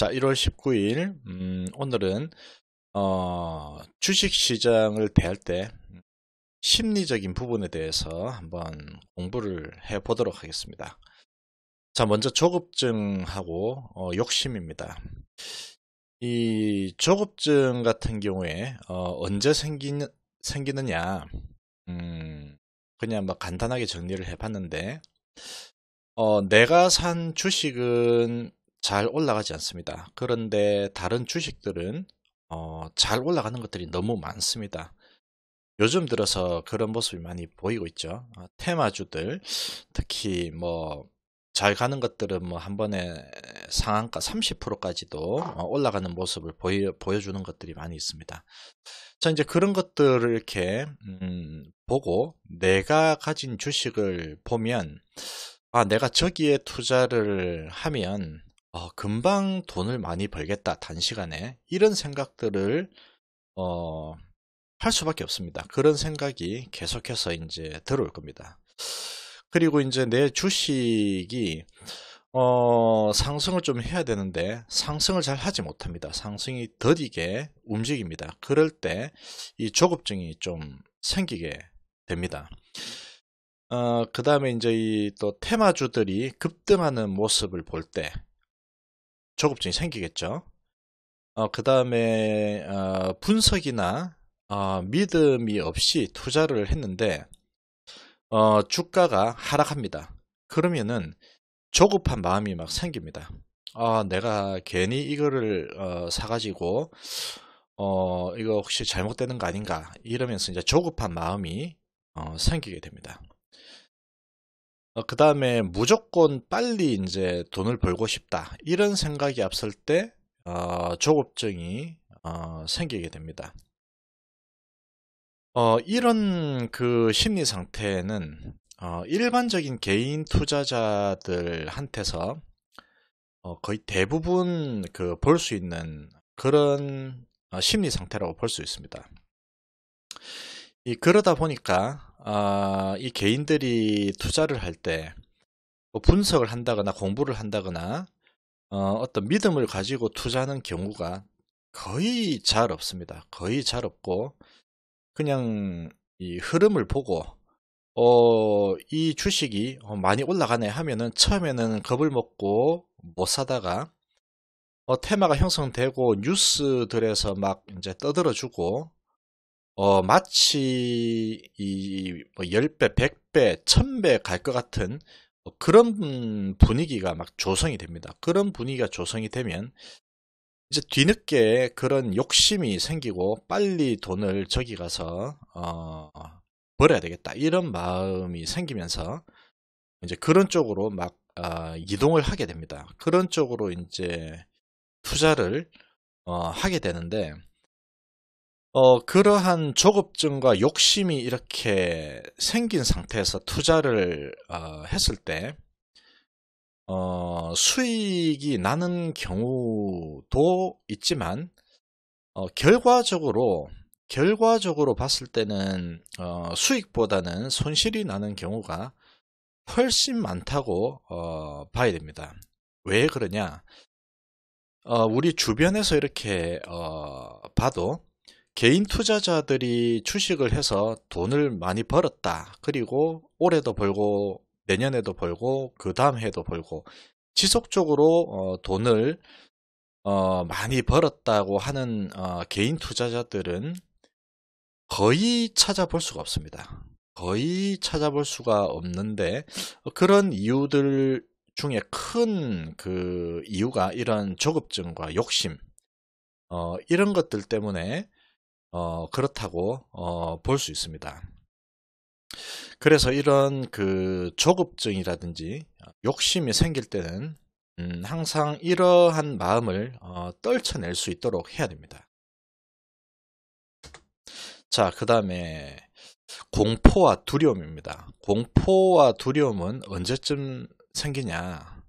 자, 1월 19일, 음, 오늘은, 어, 주식 시장을 대할 때 심리적인 부분에 대해서 한번 공부를 해 보도록 하겠습니다. 자, 먼저 조급증하고 어, 욕심입니다. 이 조급증 같은 경우에 어, 언제 생기 생기느냐, 음, 그냥 막 간단하게 정리를 해봤는데, 어, 내가 산 주식은 잘 올라가지 않습니다. 그런데 다른 주식들은 어, 잘 올라가는 것들이 너무 많습니다. 요즘 들어서 그런 모습이 많이 보이고 있죠. 어, 테마주들 특히 뭐 잘 가는 것들은 뭐 한 번에 상한가 30%까지도 어, 올라가는 모습을 보여, 보여주는 것들이 많이 있습니다. 자 이제 그런 것들을 이렇게 음, 보고 내가 가진 주식을 보면 아 내가 저기에 투자를 하면 어, 금방 돈을 많이 벌겠다 단시간에 이런 생각들을 어, 할 수밖에 없습니다. 그런 생각이 계속해서 이제 들어올 겁니다. 그리고 이제 내 주식이 어, 상승을 좀 해야 되는데 상승을 잘 하지 못합니다. 상승이 더디게 움직입니다. 그럴 때 이 조급증이 좀 생기게 됩니다. 어, 그 다음에 이제 이 또 테마주들이 급등하는 모습을 볼때 저급증이 생기겠죠. 어, 그 다음에 어, 분석이나 어, 믿음이 없이 투자를 했는데 어, 주가가 하락합니다. 그러면은 조급한 마음이 막 생깁니다. 아, 내가 괜히 이거를 어, 사가지고 어, 이거 혹시 잘못되는 거 아닌가 이러면서 이제 조급한 마음이 어, 생기게 됩니다. 어, 그 다음에 무조건 빨리 이제 돈을 벌고 싶다. 이런 생각이 앞설 때, 어, 조급증이, 어, 생기게 됩니다. 어, 이런 그 심리 상태는, 어, 일반적인 개인 투자자들한테서, 어, 거의 대부분 그 볼 수 있는 그런 어, 심리 상태라고 볼 수 있습니다. 이, 그러다 보니까, 어, 이 개인들이 투자를 할때 뭐 분석을 한다거나 공부를 한다거나 어, 어떤 믿음을 가지고 투자하는 경우가 거의 잘 없습니다. 거의 잘 없고 그냥 이 흐름을 보고 어, 이 주식이 많이 올라가네 하면은 처음에는 겁을 먹고 못 사다가 어, 테마가 형성되고 뉴스들에서 막 이제 떠들어주고 어, 마치 이뭐 10배, 100배, 1000배 갈 것 같은 뭐 그런 분위기가 막 조성이 됩니다. 그런 분위기가 조성이 되면 이제 뒤늦게 그런 욕심이 생기고 빨리 돈을 저기 가서 어, 벌어야 되겠다 이런 마음이 생기면서 이제 그런 쪽으로 막 어, 이동을 하게 됩니다. 그런 쪽으로 이제 투자를 어, 하게 되는데 어, 그러한 조급증과 욕심이 이렇게 생긴 상태에서 투자를 어, 했을 때, 어, 수익이 나는 경우도 있지만, 어, 결과적으로, 결과적으로 봤을 때는 어, 수익보다는 손실이 나는 경우가 훨씬 많다고 어, 봐야 됩니다. 왜 그러냐? 어, 우리 주변에서 이렇게 어, 봐도 개인 투자자들이 주식을 해서 돈을 많이 벌었다. 그리고 올해도 벌고 내년에도 벌고 그 다음 해도 벌고 지속적으로 어, 돈을 어, 많이 벌었다고 하는 어, 개인 투자자들은 거의 찾아볼 수가 없습니다. 거의 찾아볼 수가 없는데 그런 이유들 중에 큰 그 이유가 이런 조급증과 욕심 어, 이런 것들 때문에 어, 그렇다고 어, 볼 수 있습니다. 그래서 이런 그 조급증이라든지 욕심이 생길 때는 음, 항상 이러한 마음을 어, 떨쳐낼 수 있도록 해야 됩니다. 자, 그 다음에 공포와 두려움입니다. 공포와 두려움은 언제쯤 생기냐?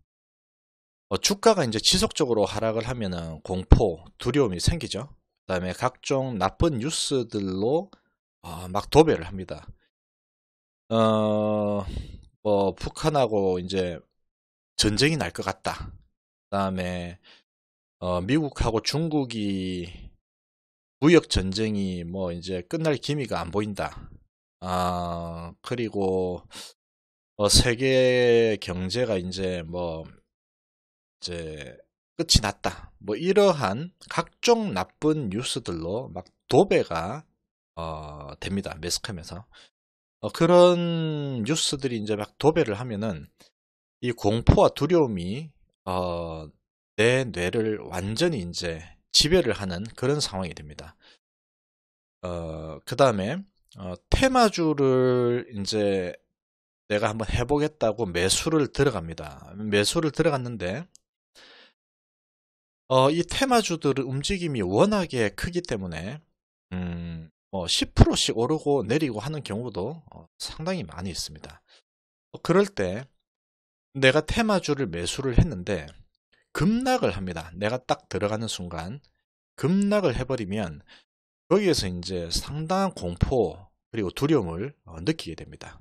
어, 주가가 이제 지속적으로 하락을 하면은 공포, 두려움이 생기죠. 그다음에 각종 나쁜 뉴스들로 어, 막 도배를 합니다. 어, 뭐 북한하고 이제 전쟁이 날 것 같다. 그다음에 어, 미국하고 중국이 무역 전쟁이 뭐 이제 끝날 기미가 안 보인다. 아 그리고 어, 세계 경제가 이제 뭐 이제 끝이 났다. 뭐 이러한 각종 나쁜 뉴스들로 막 도배가 어, 됩니다. 매스컴에서 어, 그런 뉴스들이 이제 막 도배를 하면은 이 공포와 두려움이 어, 내 뇌를 완전히 이제 지배를 하는 그런 상황이 됩니다. 어, 그 다음에 어, 테마주를 이제 내가 한번 해보겠다고 매수를 들어갑니다. 매수를 들어갔는데 어, 이 테마주들의 움직임이 워낙에 크기 때문에 음, 뭐 10%씩 오르고 내리고 하는 경우도 어, 상당히 많이 있습니다. 어, 그럴 때 내가 테마주를 매수를 했는데 급락을 합니다. 내가 딱 들어가는 순간 급락을 해버리면 거기에서 이제 상당한 공포 그리고 두려움을 어, 느끼게 됩니다.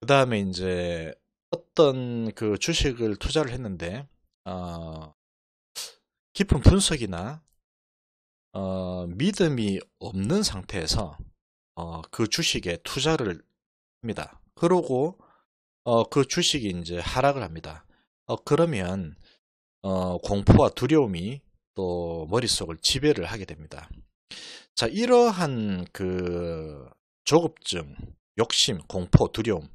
그 다음에 이제 어떤 그 주식을 투자를 했는데 어, 깊은 분석이나 어, 믿음이 없는 상태에서 어, 그 주식에 투자를 합니다. 그러고 어, 그 주식이 이제 하락을 합니다. 어, 그러면 어, 공포와 두려움이 또 머릿속을 지배를 하게 됩니다. 자, 이러한 그 조급증, 욕심, 공포, 두려움,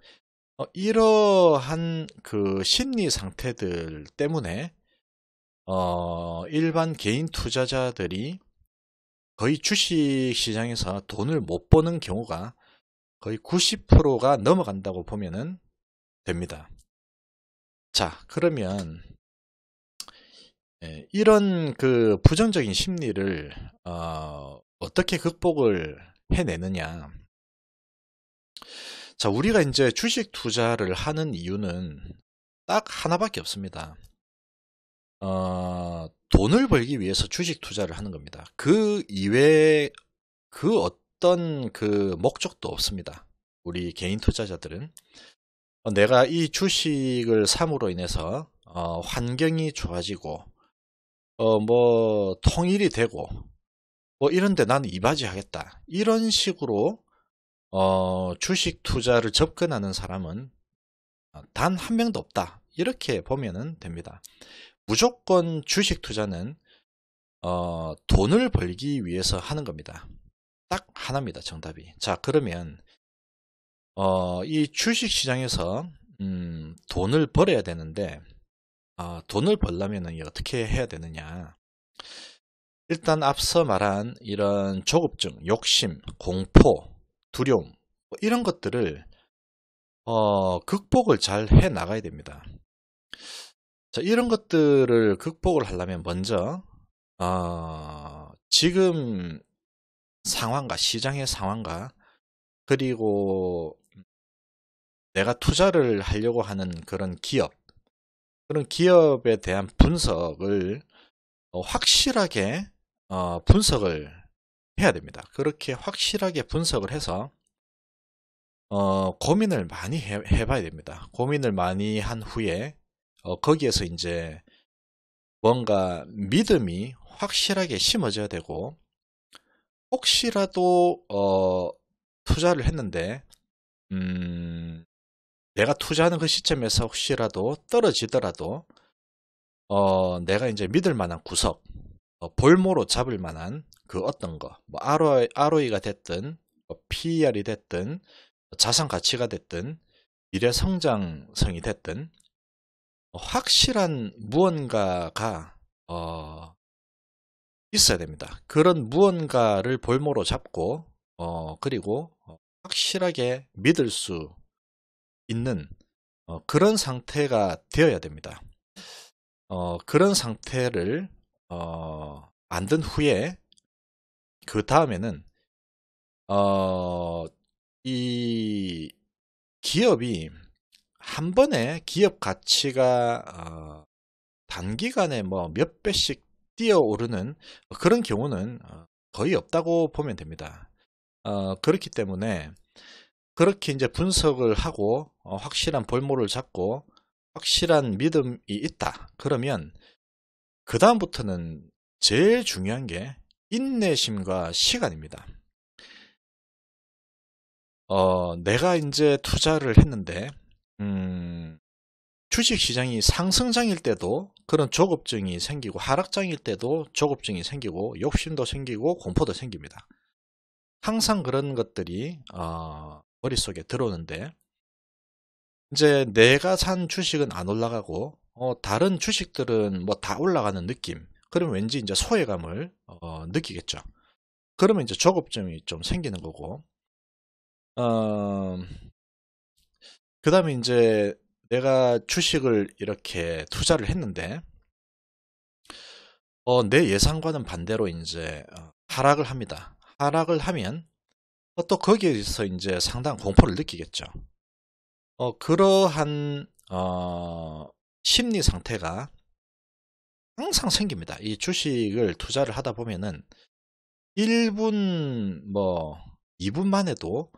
어, 이러한 그 심리 상태들 때문에 어, 일반 개인 투자자들이 거의 주식 시장에서 돈을 못 버는 경우가 거의 90%가 넘어간다고 보면은 됩니다. 자, 그러면 예, 이런 그 부정적인 심리를 어, 어떻게 극복을 해내느냐? 자, 우리가 이제 주식 투자를 하는 이유는 딱 하나밖에 없습니다. 어, 돈을 벌기 위해서 주식 투자를 하는 겁니다. 그 이외에 그 어떤 그 목적도 없습니다. 우리 개인 투자자들은 어, 내가 이 주식을 삼으로 인해서 어, 환경이 좋아지고 어, 뭐 통일이 되고 뭐 이런데 나는 이바지하겠다 이런 식으로 어, 주식 투자를 접근하는 사람은 단 한 명도 없다 이렇게 보면 됩니다. 무조건 주식 투자는 어, 돈을 벌기 위해서 하는 겁니다. 딱 하나입니다. 정답이. 자 그러면 어, 이 주식 시장에서 음, 돈을 벌어야 되는데 어, 돈을 벌려면 어떻게 해야 되느냐? 일단 앞서 말한 이런 조급증, 욕심, 공포, 두려움 뭐 이런 것들을 어, 극복을 잘 해 나가야 됩니다. 자, 이런 것들을 극복을 하려면 먼저, 어, 지금 상황과, 시장의 상황과, 그리고 내가 투자를 하려고 하는 그런 기업, 그런 기업에 대한 분석을 어, 확실하게 어, 분석을 해야 됩니다. 그렇게 확실하게 분석을 해서 어, 고민을 많이 해, 해봐야 됩니다. 고민을 많이 한 후에 어, 거기에서 이제 뭔가 믿음이 확실하게 심어져야 되고 혹시라도 어, 투자를 했는데 음, 내가 투자하는 그 시점에서 혹시라도 떨어지더라도 어, 내가 이제 믿을 만한 구석 어, 볼모로 잡을 만한 그 어떤 거, 뭐 ROI, ROE가 됐든, 뭐 PER이 됐든, 자산 가치가 됐든, 미래 성장성이 됐든, 확실한 무언가가 어, 있어야 됩니다. 그런 무언가를 볼모로 잡고 어, 그리고 확실하게 믿을 수 있는 어, 그런 상태가 되어야 됩니다. 어, 그런 상태를 어, 만든 후에 그 다음에는 어, 이 기업이 한 번에 기업 가치가 어, 단기간에 뭐 몇 배씩 뛰어 오르는 그런 경우는 어, 거의 없다고 보면 됩니다. 어, 그렇기 때문에 그렇게 이제 분석을 하고 어, 확실한 볼모를 잡고 확실한 믿음이 있다. 그러면 그 다음부터는 제일 중요한 게 인내심과 시간입니다. 어, 내가 이제 투자를 했는데 음, 주식시장이 상승장일 때도 그런 조급증이 생기고 하락장일 때도 조급증이 생기고 욕심도 생기고 공포도 생깁니다. 항상 그런 것들이 어, 머릿속에 들어오는데 이제 내가 산 주식은 안 올라가고 어, 다른 주식들은 뭐 다 올라가는 느낌 그럼 왠지 이제 소외감을 어, 느끼겠죠. 그러면 이제 조급증이 좀 생기는 거고 어, 그 다음에 이제 내가 주식을 이렇게 투자를 했는데, 어, 내 예상과는 반대로 이제 어, 하락을 합니다. 하락을 하면 어, 또 거기에서 이제 상당한 공포를 느끼겠죠. 어, 그러한 어, 심리 상태가 항상 생깁니다. 이 주식을 투자를 하다 보면은 1분 뭐 2분 만해도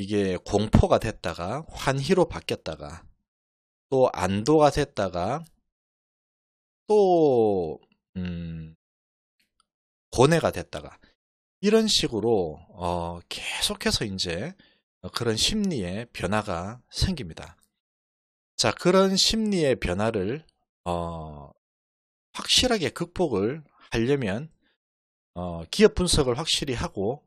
이게 공포가 됐다가 환희로 바뀌었다가 또 안도가 됐다가 또 음, 고뇌가 됐다가 이런 식으로 어, 계속해서 이제 그런 심리의 변화가 생깁니다. 자 그런 심리의 변화를 어, 확실하게 극복을 하려면 어, 기업 분석을 확실히 하고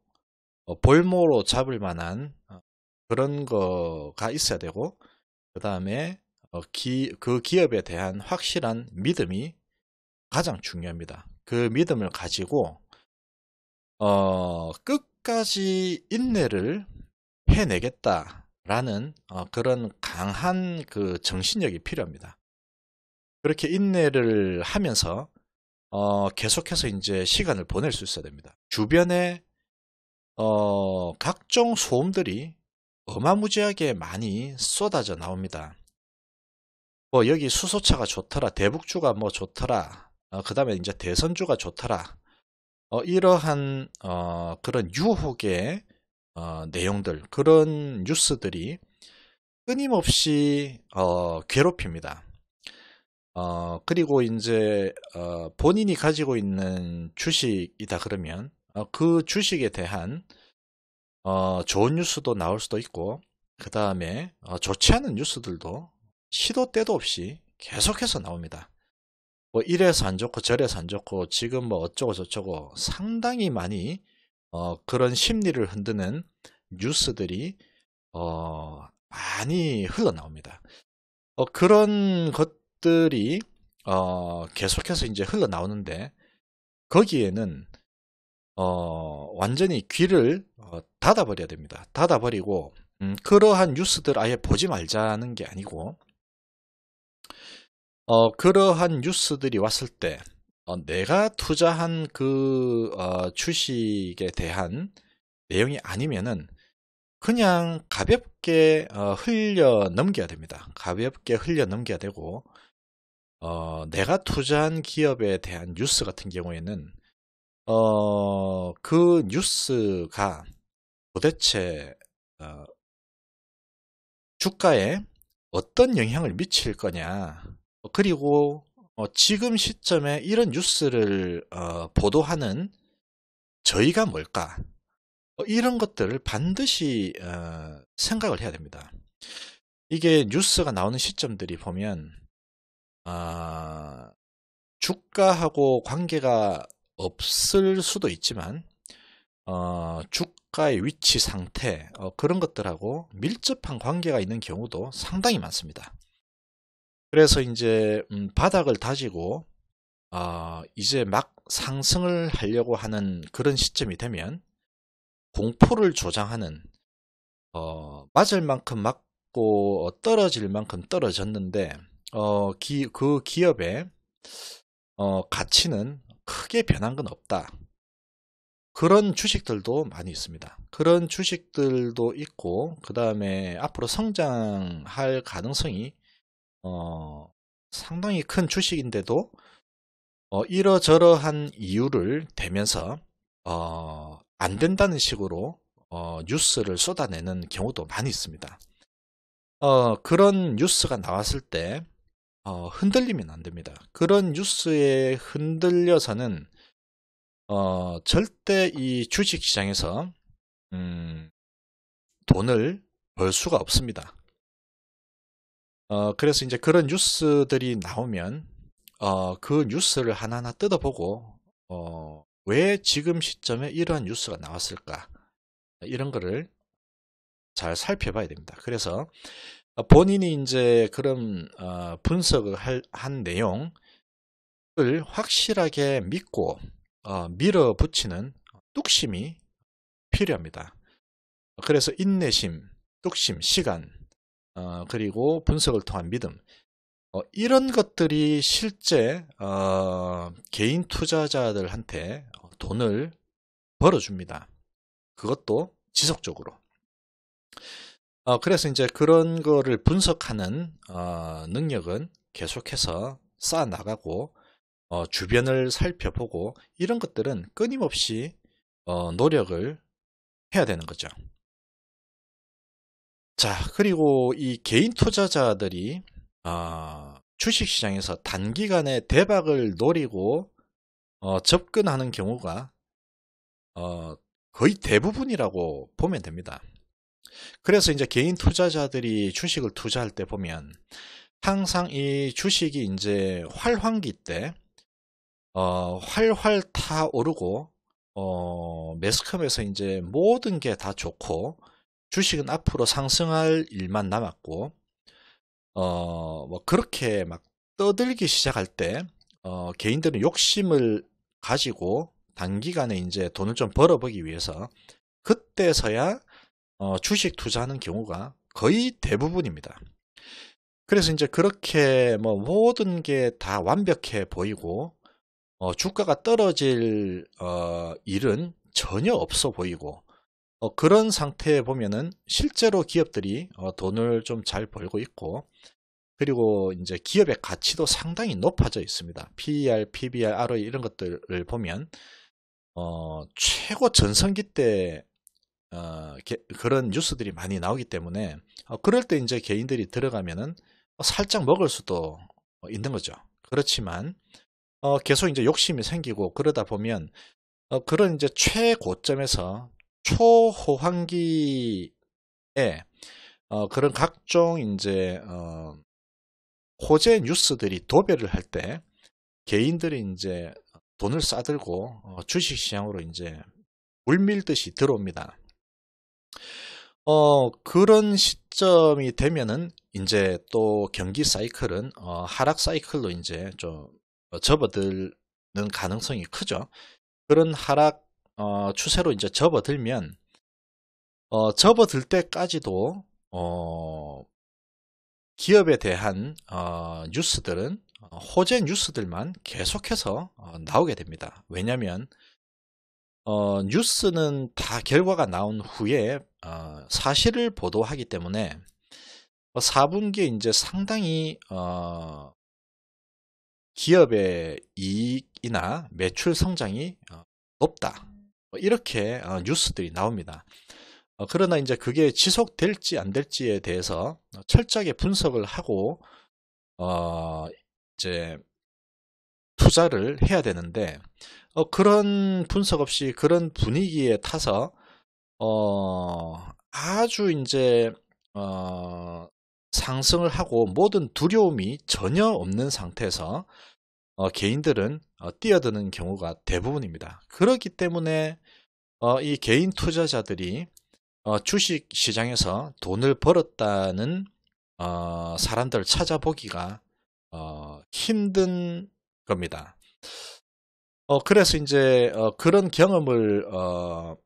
어, 볼모로 잡을 만한 어, 그런 거가 있어야 되고 그 다음에 어, 그 기업에 대한 확실한 믿음이 가장 중요합니다. 그 믿음을 가지고 어, 끝까지 인내를 해내겠다라는 어, 그런 강한 그 정신력이 필요합니다. 그렇게 인내를 하면서 어, 계속해서 이제 시간을 보낼 수 있어야 됩니다. 주변에 어, 각종 소음들이 어마무지하게 많이 쏟아져 나옵니다. 뭐 여기 수소차가 좋더라, 대북주가 뭐 좋더라, 어, 그 다음에 이제 대선주가 좋더라, 어, 이러한 어, 그런 유혹의 어, 내용들, 그런 뉴스들이 끊임없이 어, 괴롭힙니다. 어, 그리고 이제 어, 본인이 가지고 있는 주식이다 그러면 어, 그 주식에 대한 어, 좋은 뉴스도 나올 수도 있고 그 다음에 어, 좋지 않은 뉴스들도 시도 때도 없이 계속해서 나옵니다. 뭐 이래서 안 좋고 저래서 안 좋고 지금 뭐 어쩌고 저쩌고 상당히 많이 그런 심리를 흔드는 뉴스들이 많이 흘러나옵니다. 그런 것들이 계속해서 이제 흘러나오는데 거기에는 어, 완전히 귀를 어, 닫아버려야 됩니다. 닫아버리고 음, 그러한 뉴스들 아예 보지 말자는 게 아니고 어, 그러한 뉴스들이 왔을 때 어, 내가 투자한 그 어, 주식에 대한 내용이 아니면은 그냥 가볍게 어, 흘려 넘겨야 됩니다. 가볍게 흘려 넘겨야 되고 어, 내가 투자한 기업에 대한 뉴스 같은 경우에는 어, 그 뉴스가 도대체 어, 주가에 어떤 영향을 미칠 거냐. 어, 그리고 어, 지금 시점에 이런 뉴스를 어, 보도하는 저희가 뭘까? 어, 이런 것들을 반드시 어, 생각을 해야 됩니다. 이게 뉴스가 나오는 시점들이 보면 아, 주가하고 관계가 없을 수도 있지만 어, 주가의 위치 상태 어, 그런 것들하고 밀접한 관계가 있는 경우도 상당히 많습니다. 그래서 이제 음, 바닥을 다지고 어, 이제 막 상승을 하려고 하는 그런 시점이 되면 공포를 조장하는 어, 맞을 만큼 맞고 어, 떨어질 만큼 떨어졌는데 어, 기, 그 기업의 어, 가치는 크게 변한 건 없다. 그런 주식들도 많이 있습니다. 그런 주식들도 있고, 그 다음에 앞으로 성장할 가능성이, 어, 상당히 큰 주식인데도, 어, 이러저러한 이유를 대면서, 어, 안 된다는 식으로, 어, 뉴스를 쏟아내는 경우도 많이 있습니다. 어, 그런 뉴스가 나왔을 때, 어, 흔들리면 안 됩니다. 그런 뉴스에 흔들려서는 어, 절대 이 주식 시장에서 음, 돈을 벌 수가 없습니다. 어, 그래서 이제 그런 뉴스들이 나오면 어, 그 뉴스를 하나하나 뜯어보고 어, 왜 지금 시점에 이러한 뉴스가 나왔을까 이런 거를 잘 살펴봐야 됩니다. 그래서 아, 본인이 이제 그런 어, 분석을 할, 한 내용을 확실하게 믿고 어, 밀어붙이는 뚝심이 필요합니다. 그래서 인내심, 뚝심, 시간, 어, 그리고 분석을 통한 믿음 이런 것들이 실제 개인 투자자들한테 돈을 벌어줍니다. 그것도 지속적으로. 어, 그래서 이제 그런 거를 분석하는 어, 능력은 계속해서 쌓아 나가고 어, 주변을 살펴보고 이런 것들은 끊임없이 어, 노력을 해야 되는 거죠. 자, 그리고 이 개인 투자자들이 어, 주식시장에서 단기간에 대박을 노리고 어, 접근하는 경우가 어, 거의 대부분이라고 보면 됩니다. 그래서 이제 개인 투자자들이 주식을 투자할 때 보면 항상 이 주식이 이제 활황기 때 어, 활활 타오르고 어, 매스컴에서 이제 모든 게 다 좋고 주식은 앞으로 상승할 일만 남았고 어, 뭐 그렇게 막 떠들기 시작할 때 어, 개인들은 욕심을 가지고 단기간에 이제 돈을 좀 벌어보기 위해서 그때서야 어, 주식 투자하는 경우가 거의 대부분입니다. 그래서 이제 그렇게 뭐 모든 게 다 완벽해 보이고 어, 주가가 떨어질 어, 일은 전혀 없어 보이고 어, 그런 상태에 보면은 실제로 기업들이 어, 돈을 좀 잘 벌고 있고 그리고 이제 기업의 가치도 상당히 높아져 있습니다. PER, PBR, ROE 이런 것들을 보면 어, 최고 전성기 때 어, 게, 그런 뉴스들이 많이 나오기 때문에 어, 그럴 때 이제 개인들이 들어가면은 어, 살짝 먹을 수도 어, 있는 거죠. 그렇지만 어, 계속 이제 욕심이 생기고 그러다 보면 어, 그런 이제 최고점에서 초호황기에 어, 그런 각종 이제 어, 호재 뉴스들이 도배를 할 때 개인들이 이제 돈을 싸들고 어, 주식시장으로 이제 물밀듯이 들어옵니다. 어, 그런 시점이 되면은 이제 또 경기 사이클은 어, 하락 사이클로 이제 좀 어, 접어들는 가능성이 크죠. 그런 하락 어, 추세로 이제 접어들면 어, 접어들 때까지도 어, 기업에 대한 어, 뉴스들은 어, 호재 뉴스들만 계속해서 어, 나오게 됩니다. 왜냐하면 어, 뉴스는 다 결과가 나온 후에 어, 사실을 보도하기 때문에 4분기에 어, 이제 상당히 어, 기업의 이익이나 매출 성장이 어, 높다. 뭐 이렇게 어, 뉴스들이 나옵니다. 그러나 이제 그게 지속될지 안 될지에 대해서 철저하게 분석을 하고 어 이제 투자를 해야 되는데 어, 그런 분석 없이 그런 분위기에 타서 어, 아주 이제 어, 상승을 하고 모든 두려움이 전혀 없는 상태에서 어, 개인들은 어, 뛰어드는 경우가 대부분입니다. 그렇기 때문에 어, 이 개인 투자자들이 어, 주식 시장에서 돈을 벌었다는 어, 사람들을 찾아보기가 어, 힘든 겁니다. 어, 그래서 이제, 어, 그런 경험을, 어,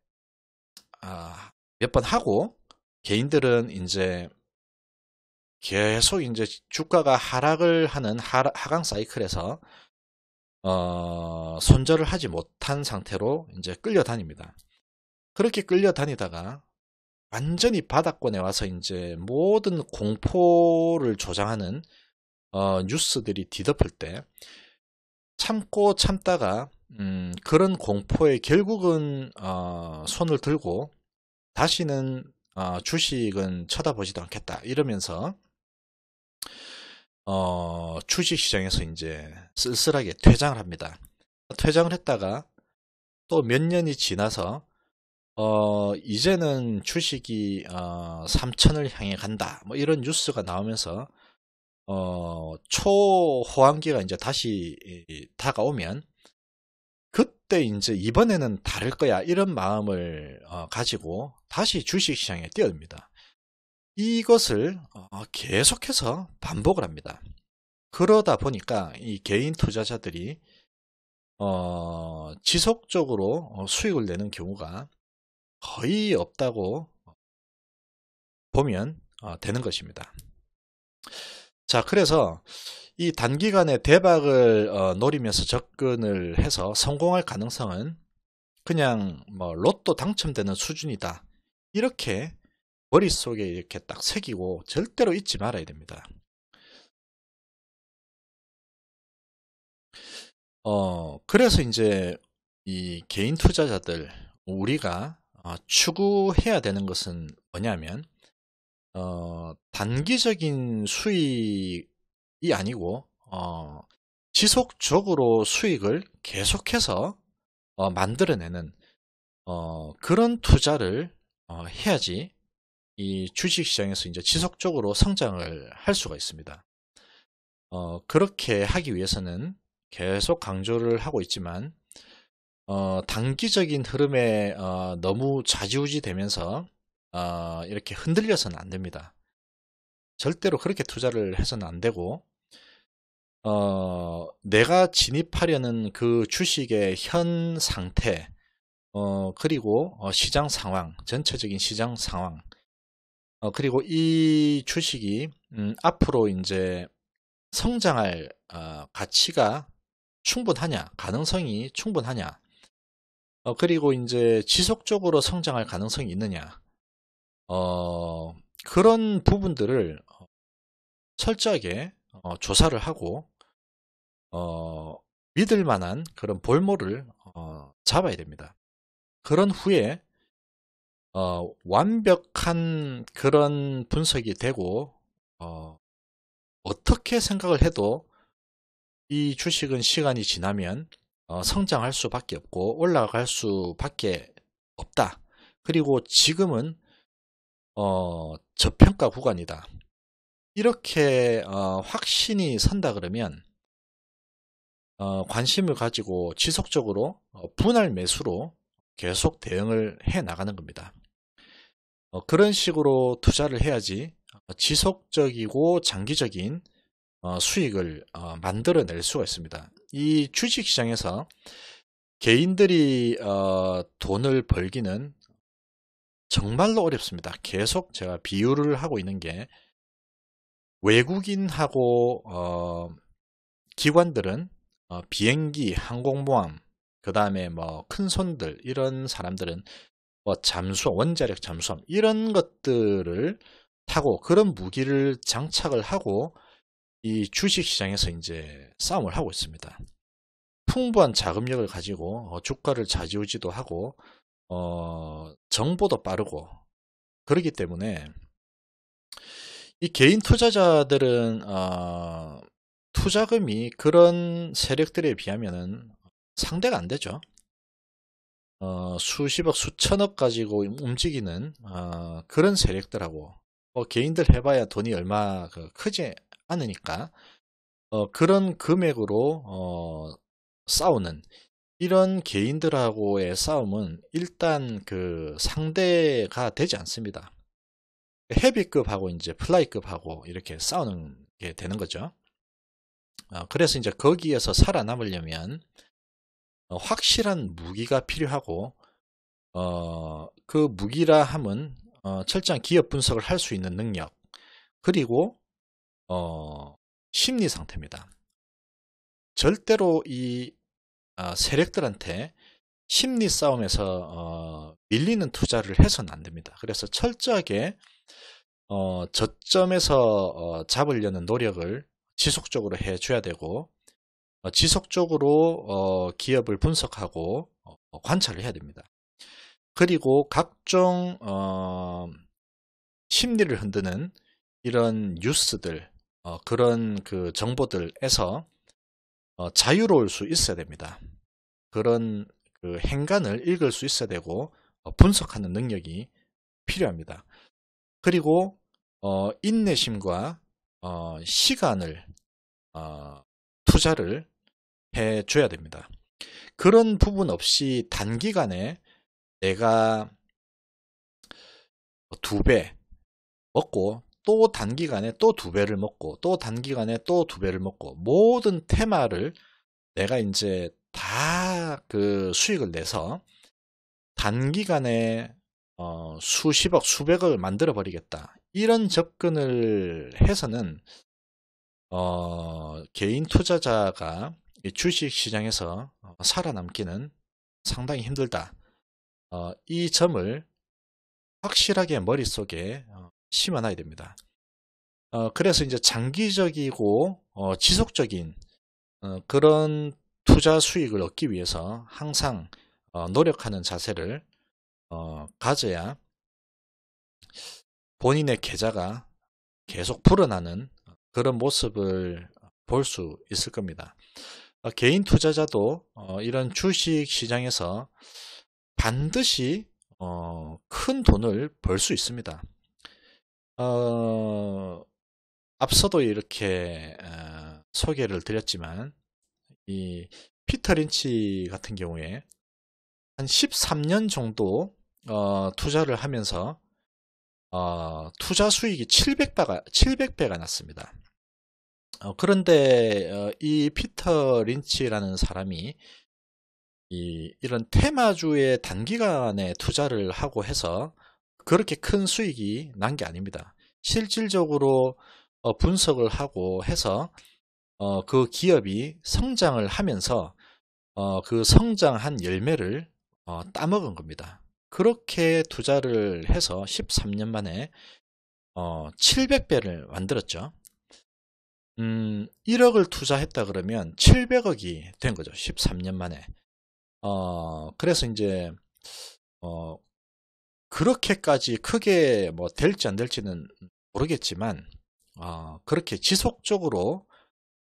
아, 몇번 하고, 개인들은 이제 계속 이제 주가가 하락을 하는 하, 하강 사이클에서, 어, 손절을 하지 못한 상태로 이제 끌려다닙니다. 그렇게 끌려다니다가, 완전히 바닥권에 와서 이제 모든 공포를 조장하는, 어, 뉴스들이 뒤덮을 때, 참고 참다가 음, 그런 공포에 결국은 어, 손을 들고 다시는 어, 주식은 쳐다보지도 않겠다 이러면서 어, 주식 시장에서 이제 쓸쓸하게 퇴장을 합니다. 퇴장을 했다가 또 몇 년이 지나서 어, 이제는 주식이 어, 3천을 향해 간다. 뭐 이런 뉴스가 나오면서 어, 초호황기가 이제 다시 다가오면 그때 이제 이번에는 다를 거야 이런 마음을 어, 가지고 다시 주식시장에 뛰어듭니다. 이것을 어, 계속해서 반복을 합니다. 그러다 보니까 이 개인 투자자들이 어, 지속적으로 어, 수익을 내는 경우가 거의 없다고 보면 어, 되는 것입니다. 자, 그래서 이 단기간에 대박을 어, 노리면서 접근을 해서 성공할 가능성은 그냥 뭐 로또 당첨되는 수준이다. 이렇게 머릿속에 이렇게 딱 새기고 절대로 잊지 말아야 됩니다. 어, 그래서 이제 이 개인 투자자들 우리가 어, 추구해야 되는 것은 뭐냐면 어, 단기적인 수익이 아니고 어, 지속적으로 수익을 계속해서 어, 만들어내는 어, 그런 투자를 어, 해야지 이 주식시장에서 이제 지속적으로 성장을 할 수가 있습니다. 어, 그렇게 하기 위해서는 계속 강조를 하고 있지만 어, 단기적인 흐름에 어, 너무 좌지우지 되면서 어, 이렇게 흔들려서는 안 됩니다. 절대로 그렇게 투자를 해서는 안 되고 어, 내가 진입하려는 그 주식의 현 상태 어, 그리고 어, 시장 상황 전체적인 시장 상황 어, 그리고 이 주식이 음, 앞으로 이제 성장할 어, 가치가 충분하냐, 가능성이 충분하냐, 어, 그리고 이제 지속적으로 성장할 가능성이 있느냐, 어, 그런 부분들을 철저하게 어, 조사를 하고 어, 믿을 만한 그런 볼모를 어, 잡아야 됩니다. 그런 후에 어, 완벽한 그런 분석이 되고 어, 어떻게 생각을 해도 이 주식은 시간이 지나면 어, 성장할 수밖에 없고 올라갈 수밖에 없다. 그리고 지금은 어, 저평가 구간이다. 이렇게 어, 확신이 선다 그러면 어, 관심을 가지고 지속적으로 어, 분할 매수로 계속 대응을 해 나가는 겁니다. 어, 그런 식으로 투자를 해야지 어, 지속적이고 장기적인 어, 수익을 어, 만들어낼 수가 있습니다. 이 주식시장에서 개인들이 어, 돈을 벌기는 정말로 어렵습니다. 계속 제가 비유를 하고 있는 게 외국인하고 어, 기관들은 어, 비행기, 항공모함, 그 다음에 뭐큰 손들 이런 사람들은 뭐 잠수함, 원자력 잠수함 이런 것들을 타고 그런 무기를 장착을 하고 이 주식시장에서 이제 싸움을 하고 있습니다. 풍부한 자금력을 가지고 어, 주가를 좌지우지도 하고 어, 정보도 빠르고 그렇기 때문에 이 개인 투자자들은 어, 투자금이 그런 세력들에 비하면은 상대가 안 되죠. 어, 수십억, 수천억 가지고 움직이는 어, 그런 세력들하고 뭐 개인들 해봐야 돈이 얼마 그, 크지 않으니까 어, 그런 금액으로 어, 싸우는 이런 개인들하고의 싸움은 일단 그 상대가 되지 않습니다. 헤비급하고 이제 플라이급하고 이렇게 싸우는 게 되는 거죠. 어, 그래서 이제 거기에서 살아남으려면 어, 확실한 무기가 필요하고 어, 그 무기라 함은 철저한 기업 분석을 할 수 있는 능력 그리고 심리 상태입니다. 절대로 이 어, 세력들한테 심리 싸움에서 어, 밀리는 투자를 해서는 안 됩니다. 그래서 철저하게 어, 저점에서 어, 잡으려는 노력을 지속적으로 해줘야 되고 어, 지속적으로 기업을 분석하고 관찰을 해야 됩니다. 그리고 각종 심리를 흔드는 이런 뉴스들 그런 그 정보들에서 어, 자유로울 수 있어야 됩니다. 그런 그 행간을 읽을 수 있어야 되고 어, 분석하는 능력이 필요합니다. 그리고 어, 인내심과 어, 시간을 어, 투자를 해줘야 됩니다. 그런 부분 없이 단기간에 내가 두 배 먹고 또 단기간에 또 두 배를 먹고 또 단기간에 또 두 배를 먹고 모든 테마를 내가 이제 다 그 수익을 내서 단기간에 어, 수십억 수백억을 만들어 버리겠다 이런 접근을 해서는 어, 개인 투자자가 주식 시장에서 살아남기는 상당히 힘들다. 어, 이 점을 확실하게 머릿속에 어, 심어놔야 됩니다. 어, 그래서 이제 장기적이고 어, 지속적인 어, 그런 투자 수익을 얻기 위해서 항상 어, 노력하는 자세를 어, 가져야 본인의 계좌가 계속 불어나는 그런 모습을 볼 수 있을 겁니다. 어, 개인 투자자도 이런 주식 시장에서 반드시 큰 돈을 벌 수 있습니다. 어, 앞서도 이렇게 어, 소개를 드렸지만 이 피터 린치 같은 경우에 한 13년 정도 어, 투자를 하면서 어, 투자 수익이 700배가 700배가 났습니다. 어, 그런데 어, 이 피터 린치라는 사람이 이, 이런 테마주의 단기간에 투자를 하고 해서 그렇게 큰 수익이 난 게 아닙니다. 실질적으로 어, 분석을 하고 해서 어, 그 기업이 성장을 하면서 어, 그 성장한 열매를 어, 따먹은 겁니다. 그렇게 투자를 해서 13년 만에 어, 700배를 만들었죠. 음, 1억을 투자했다 그러면 700억이 된 거죠. 13년 만에. 어, 그래서 이제, 어, 그렇게까지 크게 뭐 될지 안 될지는 모르겠지만 어, 그렇게 지속적으로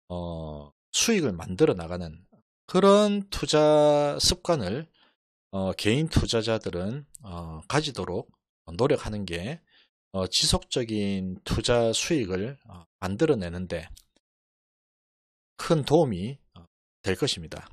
어, 수익을 만들어 나가는 그런 투자 습관을 어, 개인 투자자들은 어, 가지도록 노력하는 게 어, 지속적인 투자 수익을 어, 만들어내는데 큰 도움이 될 것입니다.